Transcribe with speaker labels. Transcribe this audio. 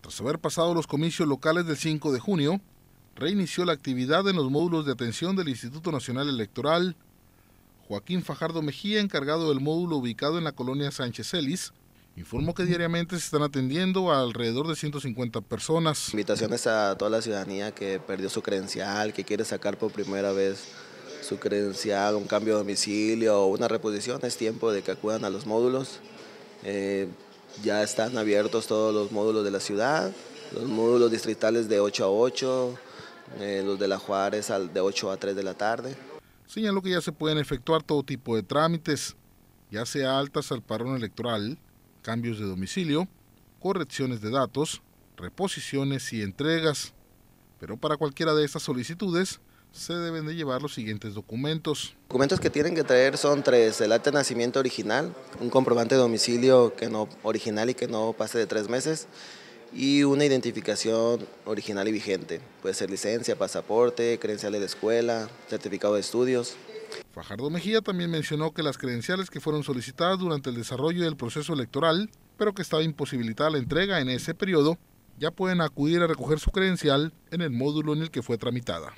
Speaker 1: Tras haber pasado los comicios locales del 5 de junio, reinició la actividad en los módulos de atención del Instituto Nacional Electoral. Joaquín Fajardo Mejía, encargado del módulo ubicado en la colonia Sánchez Celis, informó que diariamente se están atendiendo a
Speaker 2: alrededor de 150 personas. Invitaciones a toda la ciudadanía que perdió su credencial, que quiere sacar por primera vez su credencial, un cambio de domicilio o una reposición, es tiempo de que acudan a los módulos. Eh, ya están abiertos todos los módulos de la ciudad, los módulos distritales de 8 a 8, eh, los de la Juárez de 8 a 3 de la tarde.
Speaker 1: Señaló que ya se pueden efectuar todo tipo de trámites, ya sea altas al parón electoral, cambios de domicilio, correcciones de datos, reposiciones y entregas. Pero para cualquiera de estas solicitudes, se deben de llevar los siguientes documentos.
Speaker 2: documentos que tienen que traer son tres, el acta de nacimiento original, un comprobante de domicilio que no, original y que no pase de tres meses, y una identificación original y vigente, puede ser licencia, pasaporte, credenciales de escuela, certificado de estudios. Fajardo
Speaker 1: Mejía también mencionó que las credenciales que fueron solicitadas durante el desarrollo del proceso electoral, pero que estaba imposibilitada la entrega en ese periodo, ya pueden acudir a recoger su credencial en el módulo en el que fue tramitada.